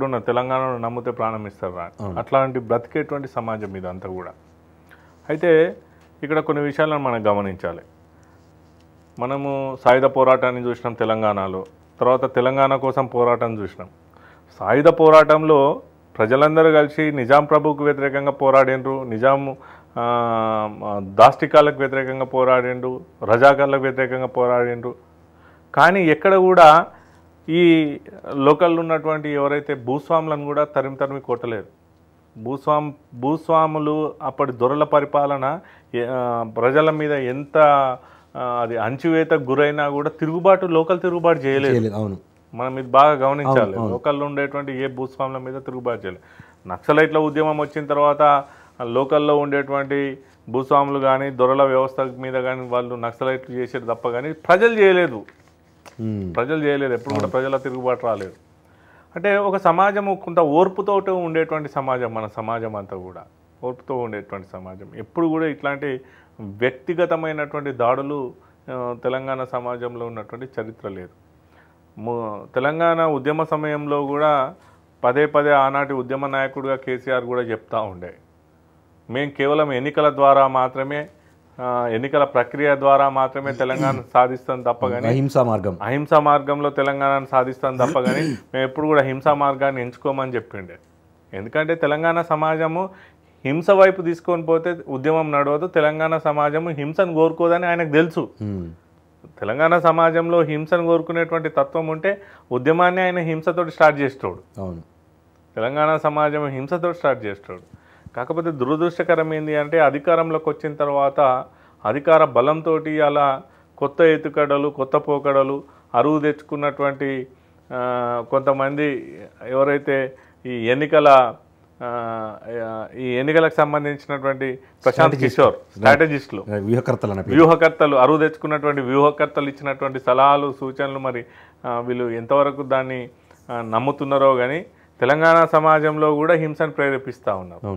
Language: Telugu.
ఇప్పుడున్న తెలంగాణలో నమ్మితే ప్రాణం ఇస్తారు అట్లాంటి బ్రతికేటువంటి సమాజం మీద అంతా కూడా అయితే ఇక్కడ కొన్ని విషయాలను మనం గమనించాలి మనము సాయుధ పోరాటాన్ని చూసినాం తెలంగాణలో తర్వాత తెలంగాణ కోసం పోరాటం చూసినాం సాయుధ పోరాటంలో ప్రజలందరూ కలిసి నిజాం ప్రభుకు వ్యతిరేకంగా పోరాడిండ్రు నిజాం దాష్టికాలకు వ్యతిరేకంగా పోరాడిండు రజాకాలకు వ్యతిరేకంగా పోరాడిండు కానీ ఎక్కడ కూడా ఈ లోకల్లో ఉన్నటువంటి ఎవరైతే భూస్వాములను కూడా తరిమి తరిమి కొట్టలేదు భూస్వామ్ భూస్వాములు అప్పటి దొరల పరిపాలన ప్రజల మీద ఎంత అది అంచువేత గురైనా కూడా తిరుగుబాటు లోకల్ తిరుగుబాటు చేయలేదు అవును మనం ఇది బాగా గమనించాలి లోకల్లో ఉండేటువంటి ఏ భూస్వాముల మీద తిరుగుబాటు చేయలేదు నక్సలైట్ల ఉద్యమం వచ్చిన తర్వాత లోకల్లో ఉండేటువంటి భూస్వాములు కానీ దొరల వ్యవస్థ మీద కానీ వాళ్ళు నక్సలైట్లు చేసేది తప్ప కానీ ప్రజలు చేయలేదు Hmm. ప్రజలు చేయలేదు ఎప్పుడు కూడా hmm. ప్రజల తిరుగుబాటు రాలేదు అంటే ఒక సమాజము కొంత ఓర్పుతో ఉండేటువంటి సమాజం మన సమాజం అంతా కూడా ఓర్పుతో ఉండేటువంటి సమాజం ఎప్పుడు కూడా ఇట్లాంటి వ్యక్తిగతమైనటువంటి దాడులు తెలంగాణ సమాజంలో ఉన్నటువంటి చరిత్ర లేదు తెలంగాణ ఉద్యమ సమయంలో కూడా పదే పదే ఆనాటి ఉద్యమ నాయకుడిగా కేసీఆర్ కూడా చెప్తూ ఉండే మేము కేవలం ఎన్నికల ద్వారా మాత్రమే ఎన్నికల ప్రక్రియ ద్వారా మాత్రమే తెలంగాణ సాధిస్తాం తప్ప కానీ అహింసా మార్గం అహింసా మార్గంలో తెలంగాణను సాధిస్తాం తప్ప కానీ మేము ఎప్పుడు కూడా హింసా మార్గాన్ని ఎంచుకోమని చెప్పిండే ఎందుకంటే తెలంగాణ సమాజము హింస వైపు తీసుకొని పోతే ఉద్యమం నడవదు తెలంగాణ సమాజము హింసను కోరుకోదని ఆయనకు తెలుసు తెలంగాణ సమాజంలో హింసను కోరుకునేటువంటి తత్వం ఉంటే ఉద్యమాన్ని ఆయన హింసతో స్టార్ట్ చేస్తాడు తెలంగాణ సమాజం హింసతో స్టార్ట్ చేస్తాడు కాకపోతే దురదృష్టకరం ఏంటి అంటే అధికారంలోకి వచ్చిన తర్వాత అధికార బలంతో అలా కొత్త ఎత్తుకడలు కొత్త పోకడలు అరువు తెచ్చుకున్నటువంటి కొంతమంది ఎవరైతే ఈ ఎన్నికల ఈ ఎన్నికలకు సంబంధించినటువంటి ప్రశాంత్ కిషోర్ స్ట్రాటజిస్టులు వ్యూహకర్తలు వ్యూహకర్తలు అరువు తెచ్చుకున్నటువంటి వ్యూహకర్తలు ఇచ్చినటువంటి సలహాలు సూచనలు మరి వీళ్ళు ఎంతవరకు దాన్ని నమ్ముతున్నారో కానీ తెలంగాణ సమాజంలో కూడా హింసను ప్రేరేపిస్తూ ఉన్నారు